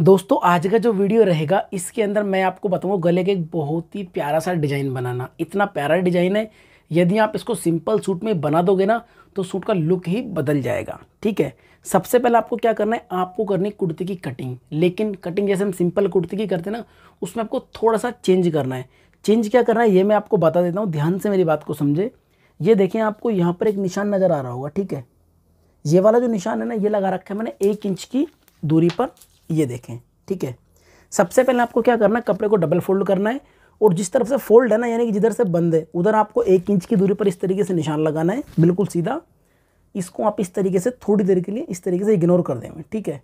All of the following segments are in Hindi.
दोस्तों आज का जो वीडियो रहेगा इसके अंदर मैं आपको बताऊँगा गले के एक बहुत ही प्यारा सा डिज़ाइन बनाना इतना प्यारा डिज़ाइन है यदि आप इसको सिंपल सूट में बना दोगे ना तो सूट का लुक ही बदल जाएगा ठीक है सबसे पहले आपको क्या करना है आपको करनी कुर्ती की कटिंग लेकिन कटिंग जैसे हम सिंपल कुर्ती की करते हैं ना उसमें आपको थोड़ा सा चेंज करना है चेंज क्या करना है ये मैं आपको बता देता हूँ ध्यान से मेरी बात को समझे ये देखें आपको यहाँ पर एक निशान नज़र आ रहा होगा ठीक है ये वाला जो निशान है ना ये लगा रखा है मैंने एक इंच की दूरी पर ये देखें ठीक है सबसे पहले आपको क्या करना है कपड़े को डबल फोल्ड करना है और जिस तरफ से फोल्ड है ना यानी कि जिधर से बंद है उधर आपको एक इंच की दूरी पर इस तरीके से निशान लगाना है बिल्कुल सीधा इसको आप इस तरीके से थोड़ी देर के लिए इस तरीके से इग्नोर कर देंगे ठीक है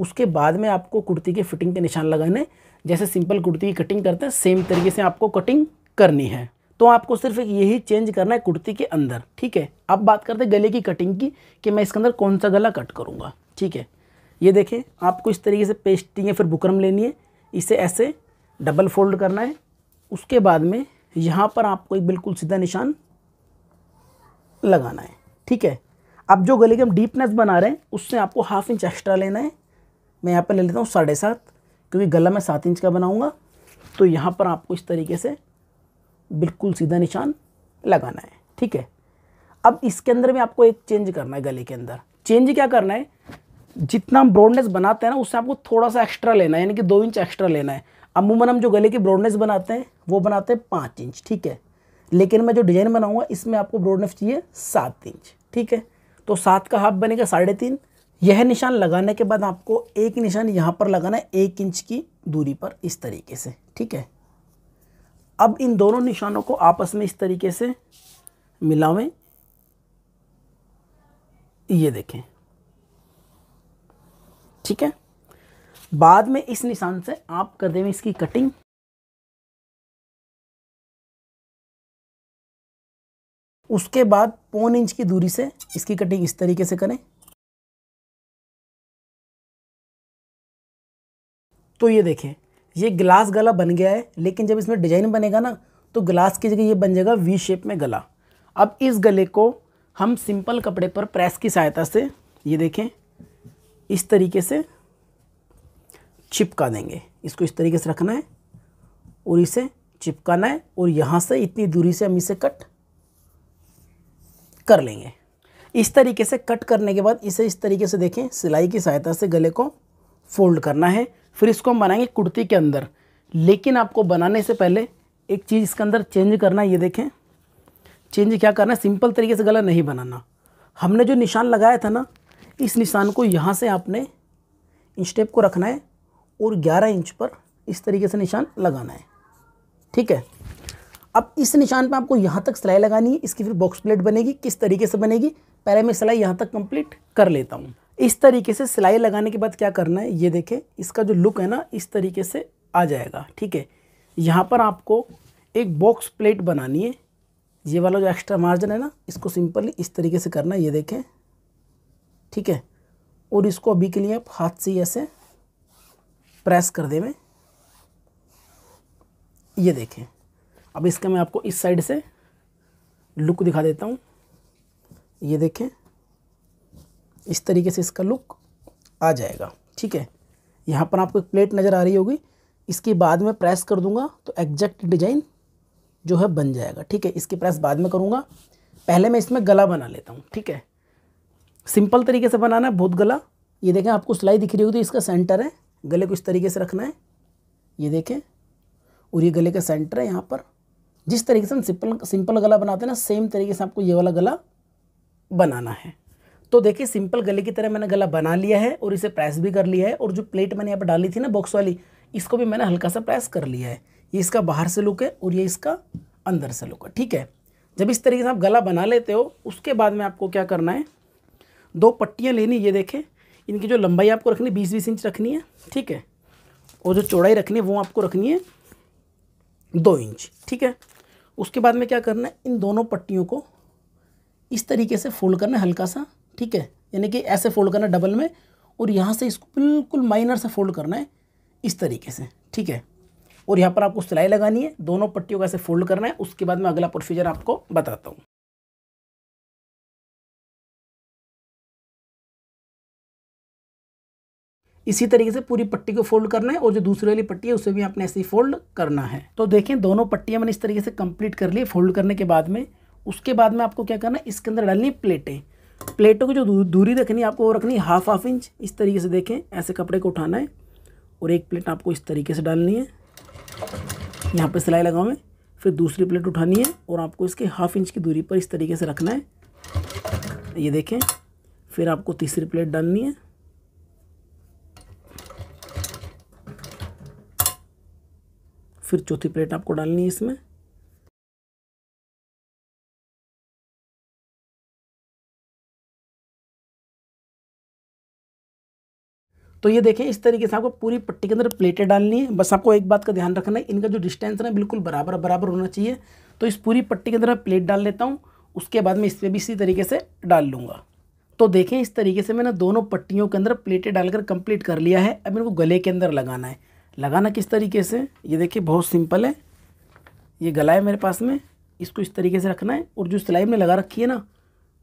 उसके बाद में आपको कुर्ती के फिटिंग के निशान लगाने जैसे सिंपल कुर्ती की कटिंग करते हैं सेम तरीके से आपको कटिंग करनी है तो आपको सिर्फ एक यही चेंज करना है कुर्ती के अंदर ठीक है अब बात करते हैं गले की कटिंग की कि मैं इसके अंदर कौन सा गला कट करूँगा ठीक है ये देखें आपको इस तरीके से पेस्टिंग या फिर बुकरम लेनी है इसे ऐसे डबल फोल्ड करना है उसके बाद में यहाँ पर आपको एक बिल्कुल सीधा निशान लगाना है ठीक है अब जो गले की हम डीपनेस बना रहे हैं उससे आपको हाफ इंच एक्स्ट्रा लेना है मैं यहाँ पर ले लेता हूँ साढ़े सात क्योंकि गला मैं सात इंच का बनाऊँगा तो यहाँ पर आपको इस तरीके से बिल्कुल सीधा निशान लगाना है ठीक है अब इसके अंदर भी आपको एक चेंज करना है गले के अंदर चेंज क्या करना है जितना हम ब्रॉडनेस बनाते हैं ना उससे आपको थोड़ा सा एक्स्ट्रा लेना है यानी कि दो इंच एक्स्ट्रा लेना है अमूमन हम जो गले की ब्रॉडनेस बनाते हैं वो बनाते हैं पाँच इंच ठीक है लेकिन मैं जो डिज़ाइन बनाऊंगा इसमें आपको ब्रॉडनेस चाहिए सात इंच ठीक है तो सात का हाफ बनेगा साढ़े तीन यह निशान लगाने के बाद आपको एक निशान यहाँ पर लगाना है एक इंच की दूरी पर इस तरीके से ठीक है अब इन दोनों निशानों को आपस में इस तरीके से मिलावें ये देखें ठीक है बाद में इस निशान से आप कर देंगे इसकी कटिंग उसके बाद पौन इंच की दूरी से इसकी कटिंग इस तरीके से करें तो ये देखें ये ग्लास गला बन गया है लेकिन जब इसमें डिजाइन बनेगा ना तो ग्लास की जगह ये बन जाएगा वी शेप में गला अब इस गले को हम सिंपल कपड़े पर प्रेस की सहायता से ये देखें इस तरीके से चिपका देंगे इसको इस तरीके से रखना है और इसे चिपकाना है और यहाँ से इतनी दूरी से हम इसे कट कर लेंगे इस तरीके से कट करने के बाद इसे इस तरीके से देखें सिलाई की सहायता से गले को फोल्ड करना है फिर इसको हम बनाएंगे कुर्ती के अंदर लेकिन आपको बनाने से पहले एक चीज़ इसके अंदर चेंज करना है ये देखें चेंज क्या करना है सिंपल तरीके से गला नहीं बनाना हमने जो निशान लगाया था ना इस निशान को यहाँ से आपने स्टेप को रखना है और 11 इंच पर इस तरीके से निशान लगाना है ठीक है अब इस निशान पर आपको यहाँ तक सिलाई लगानी है इसकी फिर बॉक्स प्लेट बनेगी किस तरीके से बनेगी पहले मैं सिलाई यहाँ तक कंप्लीट कर लेता हूँ इस तरीके से सिलाई लगाने के बाद क्या करना है ये देखें इसका जो लुक है ना इस तरीके से आ जाएगा ठीक है यहाँ पर आपको एक बॉक्स प्लेट बनानी है ये वाला जो एक्स्ट्रा मार्जिन है ना इसको सिंपली इस तरीके से करना है ये देखें ठीक है और इसको अभी के लिए आप हाथ से ऐसे प्रेस कर देवें ये देखें अब इसका मैं आपको इस साइड से लुक दिखा देता हूँ ये देखें इस तरीके से इसका लुक आ जाएगा ठीक है यहाँ पर आपको एक प्लेट नज़र आ रही होगी इसके बाद में प्रेस कर दूँगा तो एग्जैक्ट डिजाइन जो है बन जाएगा ठीक है इसकी प्रेस बाद में करूँगा पहले मैं इसमें गला बना लेता हूँ ठीक है सिंपल तरीके से बनाना है भूत गला ये देखें आपको सिलाई दिख रही होगी तो इसका सेंटर है गले को इस तरीके से रखना है ये देखें और ये गले का सेंटर है यहाँ पर जिस तरीके से हम सिंपल सिंपल गला बनाते हैं ना सेम तरीके से आपको ये वाला गला बनाना है तो देखिए सिंपल गले की तरह मैंने गला बना लिया है और इसे प्रेस भी कर लिया है और जो प्लेट मैंने यहाँ पर डाली थी ना बॉक्स वाली इसको भी मैंने हल्का सा प्रेस कर लिया है ये इसका बाहर से लुक है और ये इसका अंदर से लुक है ठीक है जब इस तरीके से आप गला बना लेते हो उसके बाद में आपको क्या करना है दो पट्टियाँ लेनी ये देखें इनकी जो लंबाई आपको रखनी है बीस बीस इंच रखनी है ठीक है और जो चौड़ाई रखनी है वो आपको रखनी है दो इंच ठीक है उसके बाद में क्या करना है इन दोनों पट्टियों को इस तरीके से फोल्ड करना है हल्का सा ठीक है यानी कि ऐसे फोल्ड करना डबल में और यहाँ से इसको बिल्कुल माइनर से फोल्ड करना है इस तरीके से ठीक है और यहाँ पर आपको सिलाई लगानी है दोनों पट्टियों को ऐसे फोल्ड करना है उसके बाद मैं अगला प्रोसीजर आपको बताता हूँ इसी तरीके से पूरी पट्टी को फोल्ड करना है और जो दूसरी वाली पट्टी है उसे भी आपने ऐसे ही फोल्ड करना है तो देखें दोनों पट्टियाँ मैंने इस तरीके से कंप्लीट कर ली फोल्ड करने के बाद में उसके बाद में आपको क्या करना है इसके अंदर डालनी प्लेटें प्लेटों की जो दूरी रखनी है आपको वो रखनी है हाफ हाफ इंच इस तरीके से देखें ऐसे कपड़े को उठाना है और एक प्लेट आपको इस तरीके से डालनी है यहाँ पर सिलाई लगाओ में फिर दूसरी प्लेट उठानी है और आपको इसके हाफ इंच की दूरी पर इस तरीके से रखना है ये देखें फिर आपको तीसरी प्लेट डालनी है फिर चौथी प्लेट आपको डालनी है इसमें तो ये देखें इस तरीके से आपको पूरी पट्टी के अंदर प्लेटें डालनी है बस आपको एक बात का ध्यान रखना है इनका जो डिस्टेंस है बिल्कुल बराबर बराबर होना चाहिए तो इस पूरी पट्टी के अंदर प्लेट डाल लेता हूँ उसके बाद मैं इसमें भी इसी तरीके से डाल लूँगा तो देखें इस तरीके से मैंने दोनों पट्टियों के अंदर प्लेटें डालकर कंप्लीट कर लिया है अब इनको गले के अंदर लगाना है लगाना किस तरीके से ये देखिए बहुत सिंपल है ये गला है मेरे पास में इसको इस तरीके से रखना है और जो सिलाई में लगा रखी है ना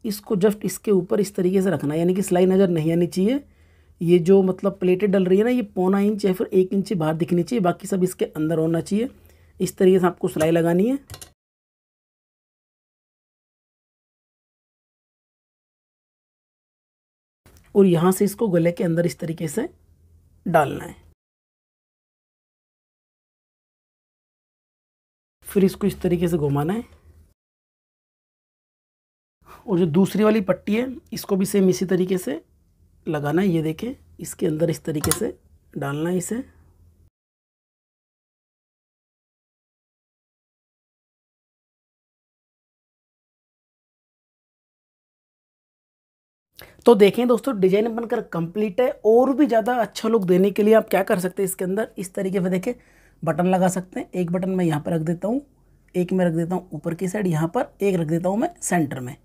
इसको जस्ट इसके ऊपर इस तरीके से रखना है यानी कि सिलाई नज़र नहीं आनी चाहिए ये जो मतलब प्लेटें डल रही है ना ये पौना इंच या फिर एक इंच बाहर दिखनी चाहिए बाकी सब इसके अंदर होना चाहिए इस तरीके से आपको सिलाई लगानी है और यहाँ से इसको गले के अंदर इस तरीके से डालना है फिर इसको इस तरीके से घुमाना है और जो दूसरी वाली पट्टी है इसको भी सेम इसी तरीके से लगाना है ये देखें इसके अंदर इस तरीके से डालना है इसे तो देखें दोस्तों डिजाइन बनकर कंप्लीट है और भी ज़्यादा अच्छा लुक देने के लिए आप क्या कर सकते हैं इसके अंदर इस तरीके से देखें बटन लगा सकते हैं एक बटन मैं यहाँ पर रख देता हूँ एक मैं रख देता हूँ ऊपर की साइड यहाँ पर एक रख देता हूँ मैं सेंटर में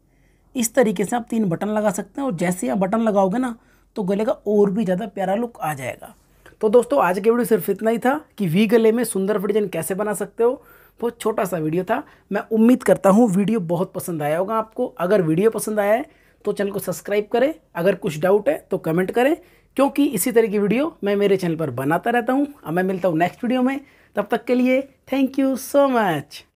इस तरीके से आप तीन बटन लगा सकते हैं और जैसे आप बटन लगाओगे ना तो गले का और भी ज़्यादा प्यारा लुक आ जाएगा तो दोस्तों आज के वीडियो सिर्फ इतना ही था कि वी गले में सुंदर डिजाइन कैसे बना सकते हो बहुत छोटा सा वीडियो था मैं उम्मीद करता हूँ वीडियो बहुत पसंद आया होगा आपको अगर वीडियो पसंद आया है तो चैनल को सब्सक्राइब करें अगर कुछ डाउट है तो कमेंट करें क्योंकि इसी तरह की वीडियो मैं मेरे चैनल पर बनाता रहता हूँ अब मैं मिलता हूँ नेक्स्ट वीडियो में तब तक के लिए थैंक यू सो मच